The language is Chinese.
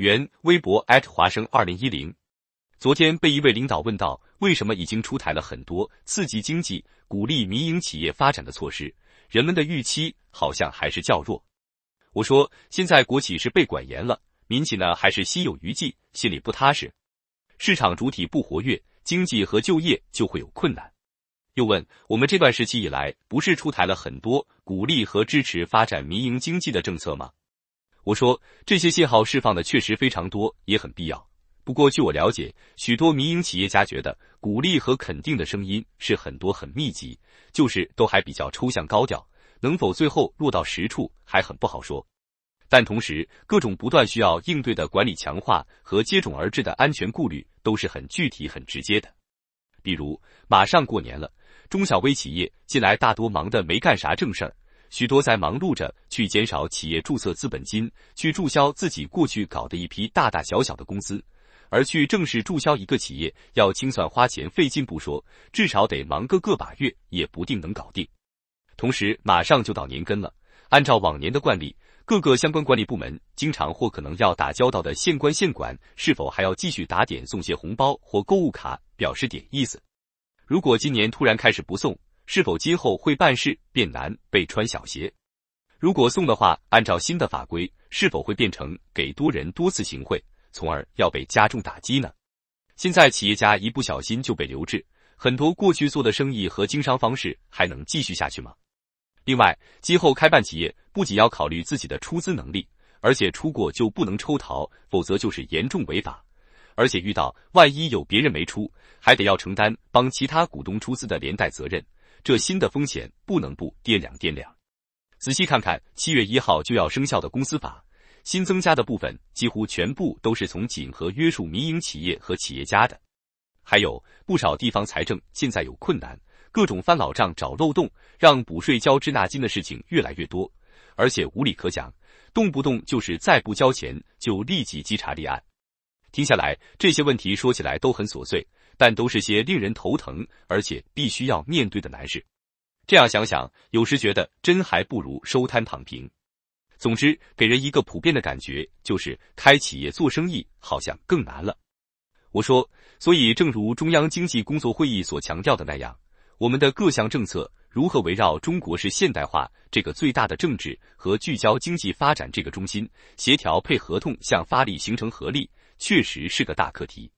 原微博华生二零一零，昨天被一位领导问到，为什么已经出台了很多刺激经济、鼓励民营企业发展的措施，人们的预期好像还是较弱。我说，现在国企是被管严了，民企呢还是心有余悸，心里不踏实，市场主体不活跃，经济和就业就会有困难。又问，我们这段时期以来，不是出台了很多鼓励和支持发展民营经济的政策吗？我说这些信号释放的确实非常多，也很必要。不过据我了解，许多民营企业家觉得鼓励和肯定的声音是很多、很密集，就是都还比较抽象、高调，能否最后落到实处还很不好说。但同时，各种不断需要应对的管理强化和接踵而至的安全顾虑都是很具体、很直接的。比如马上过年了，中小微企业近来大多忙得没干啥正事儿。许多在忙碌着去减少企业注册资本金，去注销自己过去搞的一批大大小小的公司，而去正式注销一个企业要清算花钱费劲不说，至少得忙个个把月也不定能搞定。同时马上就到年根了，按照往年的惯例，各个相关管理部门经常或可能要打交道的县官县管，是否还要继续打点送些红包或购物卡表示点意思？如果今年突然开始不送，是否今后会办事变难被穿小鞋？如果送的话，按照新的法规，是否会变成给多人多次行贿，从而要被加重打击呢？现在企业家一不小心就被留置，很多过去做的生意和经商方式还能继续下去吗？另外，今后开办企业不仅要考虑自己的出资能力，而且出过就不能抽逃，否则就是严重违法，而且遇到万一有别人没出，还得要承担帮其他股东出资的连带责任。这新的风险不能不掂量掂量。仔细看看，七月一号就要生效的公司法新增加的部分，几乎全部都是从紧和约束民营企业和企业家的。还有不少地方财政现在有困难，各种翻老账、找漏洞，让补税、交滞纳金的事情越来越多，而且无理可讲，动不动就是再不交钱就立即稽查立案。听下来这些问题说起来都很琐碎。但都是些令人头疼，而且必须要面对的难事。这样想想，有时觉得真还不如收摊躺平。总之，给人一个普遍的感觉就是开企业做生意好像更难了。我说，所以正如中央经济工作会议所强调的那样，我们的各项政策如何围绕中国式现代化这个最大的政治和聚焦经济发展这个中心，协调配合同向发力，形成合力，确实是个大课题。